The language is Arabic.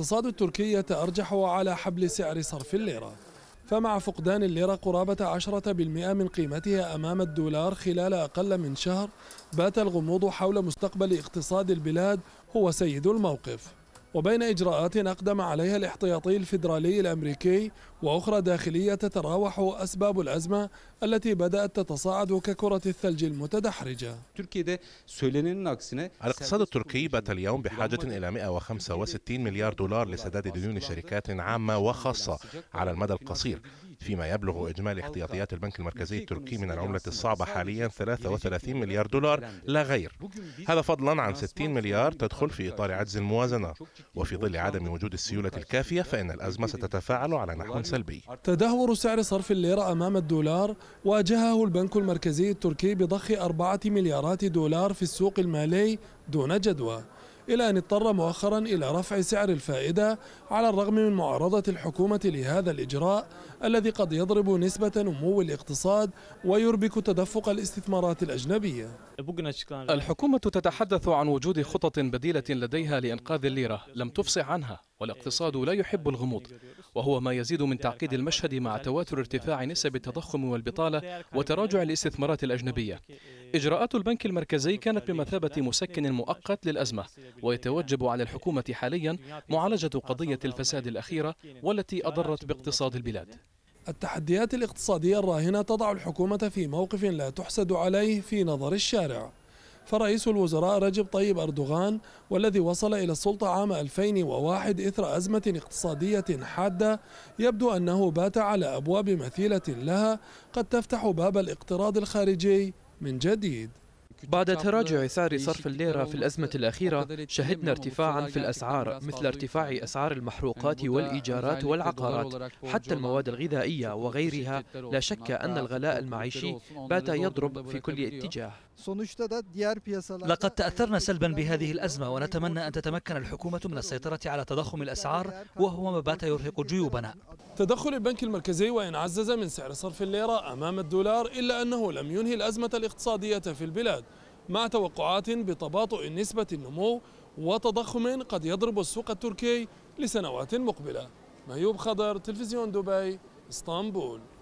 الاقتصاد التركي يتأرجح على حبل سعر صرف الليرة فمع فقدان الليرة قرابة 10% من قيمتها أمام الدولار خلال أقل من شهر بات الغموض حول مستقبل اقتصاد البلاد هو سيد الموقف وبين إجراءات أقدم عليها الاحتياطي الفيدرالي الأمريكي وأخرى داخلية تتراوح أسباب الأزمة التي بدأت تتصاعد ككرة الثلج المتدحرجة الاقتصاد التركي بات اليوم بحاجة إلى 165 مليار دولار لسداد ديون شركات عامة وخاصة على المدى القصير فيما يبلغ إجمالي احتياطيات البنك المركزي التركي من العملة الصعبة حاليا 33 مليار دولار لا غير هذا فضلا عن 60 مليار تدخل في إطار عجز الموازنة وفي ظل عدم وجود السيولة الكافية فإن الأزمة ستتفاعل على نحو سلبي تدهور سعر صرف الليرة أمام الدولار واجهه البنك المركزي التركي بضخ أربعة مليارات دولار في السوق المالي دون جدوى إلى أن اضطر مؤخرا إلى رفع سعر الفائدة على الرغم من معارضة الحكومة لهذا الإجراء الذي قد يضرب نسبة نمو الاقتصاد ويربك تدفق الاستثمارات الأجنبية الحكومة تتحدث عن وجود خطط بديلة لديها لإنقاذ الليرة لم تفصح عنها والاقتصاد لا يحب الغموض وهو ما يزيد من تعقيد المشهد مع تواتر ارتفاع نسب التضخم والبطالة وتراجع الاستثمارات الأجنبية إجراءات البنك المركزي كانت بمثابة مسكن مؤقت للأزمة ويتوجب على الحكومة حاليا معالجة قضية الفساد الأخيرة والتي أضرت باقتصاد البلاد التحديات الاقتصادية الراهنة تضع الحكومة في موقف لا تحسد عليه في نظر الشارع فرئيس الوزراء رجب طيب أردوغان والذي وصل إلى السلطة عام 2001 إثر أزمة اقتصادية حادة يبدو أنه بات على أبواب مثيلة لها قد تفتح باب الاقتراض الخارجي من جديد بعد تراجع سعر صرف الليرة في الأزمة الأخيرة شهدنا ارتفاعا في الأسعار مثل ارتفاع أسعار المحروقات والإيجارات والعقارات حتى المواد الغذائية وغيرها لا شك أن الغلاء المعيشي بات يضرب في كل اتجاه لقد تأثرنا سلبا بهذه الأزمة ونتمنى أن تتمكن الحكومة من السيطرة على تضخم الأسعار وهو ما بات يرهق جيوبنا تدخل البنك المركزي وإن عزز من سعر صرف الليرة أمام الدولار إلا أنه لم ينهي الأزمة الاقتصادية في البلاد مع توقعات بتباطؤ نسبة النمو وتضخم قد يضرب السوق التركي لسنوات مقبلة مهيوب خضر تلفزيون دبي اسطنبول